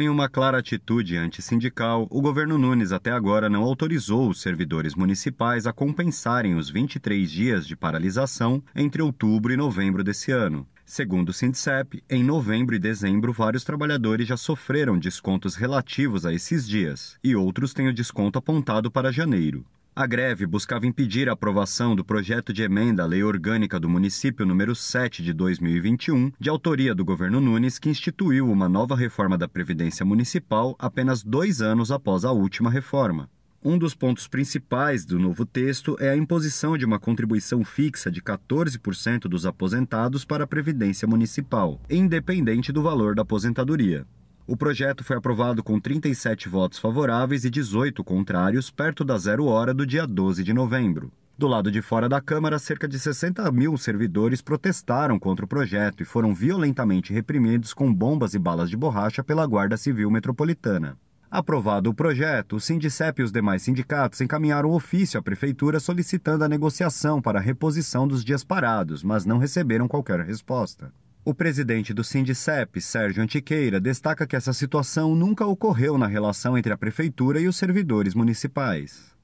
Em uma clara atitude antissindical, o governo Nunes até agora não autorizou os servidores municipais a compensarem os 23 dias de paralisação entre outubro e novembro desse ano. Segundo o Sindicep, em novembro e dezembro, vários trabalhadores já sofreram descontos relativos a esses dias, e outros têm o desconto apontado para janeiro. A greve buscava impedir a aprovação do projeto de emenda à Lei Orgânica do Município número 7 de 2021, de autoria do governo Nunes, que instituiu uma nova reforma da Previdência Municipal apenas dois anos após a última reforma. Um dos pontos principais do novo texto é a imposição de uma contribuição fixa de 14% dos aposentados para a Previdência Municipal, independente do valor da aposentadoria. O projeto foi aprovado com 37 votos favoráveis e 18 contrários, perto da zero hora do dia 12 de novembro. Do lado de fora da Câmara, cerca de 60 mil servidores protestaram contra o projeto e foram violentamente reprimidos com bombas e balas de borracha pela Guarda Civil Metropolitana. Aprovado o projeto, o Sindicep e os demais sindicatos encaminharam ofício à Prefeitura solicitando a negociação para a reposição dos dias parados, mas não receberam qualquer resposta. O presidente do Sindicep, Sérgio Antiqueira, destaca que essa situação nunca ocorreu na relação entre a prefeitura e os servidores municipais.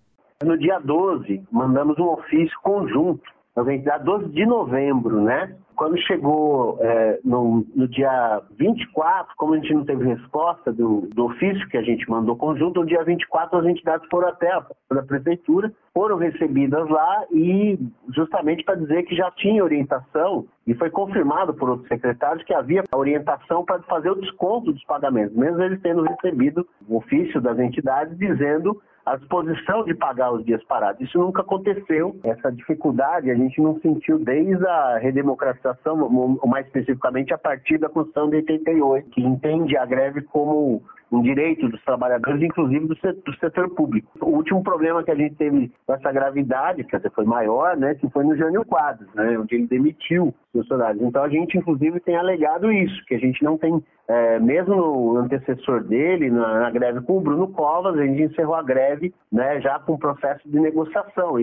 No dia 12, mandamos um ofício conjunto nós vamos 12 de novembro, né? Quando chegou é, no, no dia 24, como a gente não teve resposta do, do ofício que a gente mandou conjunto, no dia 24 as entidades foram até a prefeitura, foram recebidas lá e justamente para dizer que já tinha orientação e foi confirmado por outros secretários que havia orientação para fazer o desconto dos pagamentos, mesmo eles tendo recebido o ofício das entidades dizendo a disposição de pagar os dias parados. Isso nunca aconteceu. Essa dificuldade a gente não sentiu desde a redemocratização, mais especificamente a partir da Constituição de 88, que entende a greve como um direitos dos trabalhadores, inclusive do setor, do setor, público. O último problema que a gente teve essa gravidade, que até foi maior, né, que foi no Jânio Quadros, né, onde ele demitiu funcionários. Então a gente, inclusive, tem alegado isso, que a gente não tem, é, mesmo no antecessor dele, na, na, greve com o Bruno Covas, a gente encerrou a greve né, já com o processo de negociação.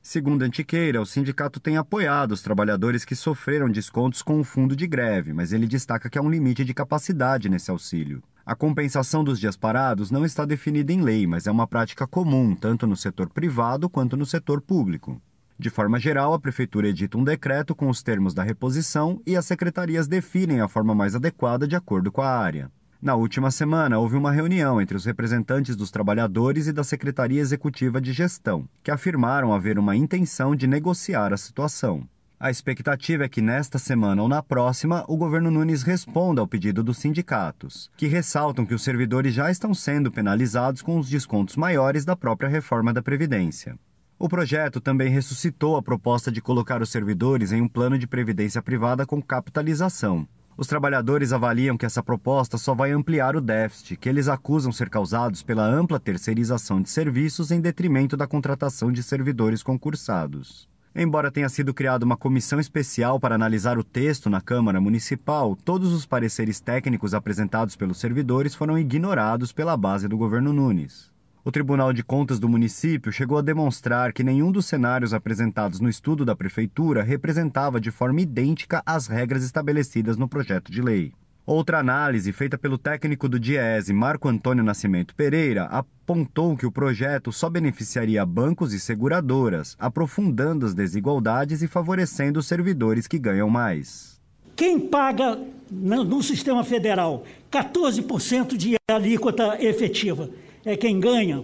Segundo Antiqueira, o sindicato tem apoiado os trabalhadores que sofreram descontos com o fundo de greve, mas ele destaca que há um limite de capacidade nesse auxílio. A compensação dos dias parados não está definida em lei, mas é uma prática comum, tanto no setor privado quanto no setor público. De forma geral, a Prefeitura edita um decreto com os termos da reposição e as secretarias definem a forma mais adequada de acordo com a área. Na última semana, houve uma reunião entre os representantes dos trabalhadores e da Secretaria Executiva de Gestão, que afirmaram haver uma intenção de negociar a situação. A expectativa é que nesta semana ou na próxima, o governo Nunes responda ao pedido dos sindicatos, que ressaltam que os servidores já estão sendo penalizados com os descontos maiores da própria reforma da Previdência. O projeto também ressuscitou a proposta de colocar os servidores em um plano de previdência privada com capitalização. Os trabalhadores avaliam que essa proposta só vai ampliar o déficit, que eles acusam ser causados pela ampla terceirização de serviços em detrimento da contratação de servidores concursados. Embora tenha sido criada uma comissão especial para analisar o texto na Câmara Municipal, todos os pareceres técnicos apresentados pelos servidores foram ignorados pela base do governo Nunes. O Tribunal de Contas do município chegou a demonstrar que nenhum dos cenários apresentados no estudo da prefeitura representava de forma idêntica as regras estabelecidas no projeto de lei. Outra análise feita pelo técnico do Diese, Marco Antônio Nascimento Pereira, apontou que o projeto só beneficiaria bancos e seguradoras, aprofundando as desigualdades e favorecendo os servidores que ganham mais. Quem paga no sistema federal 14% de alíquota efetiva é quem ganha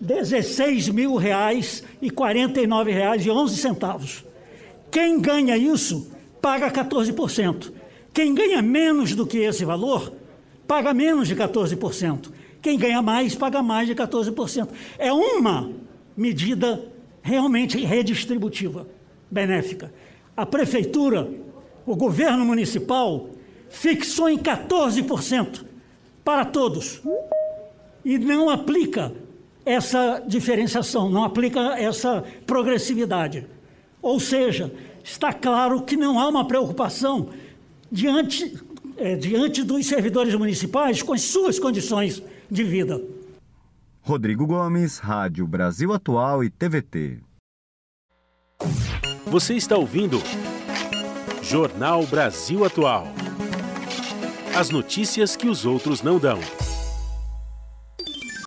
16 mil reais e 49 reais e 11 centavos. Quem ganha isso paga 14%. Quem ganha menos do que esse valor, paga menos de 14%. Quem ganha mais, paga mais de 14%. É uma medida realmente redistributiva, benéfica. A prefeitura, o governo municipal, fixou em 14% para todos e não aplica essa diferenciação, não aplica essa progressividade. Ou seja, está claro que não há uma preocupação diante, é, diante dos servidores municipais com as suas condições de vida. Rodrigo Gomes, Rádio Brasil Atual e TVT. Você está ouvindo Jornal Brasil Atual. As notícias que os outros não dão.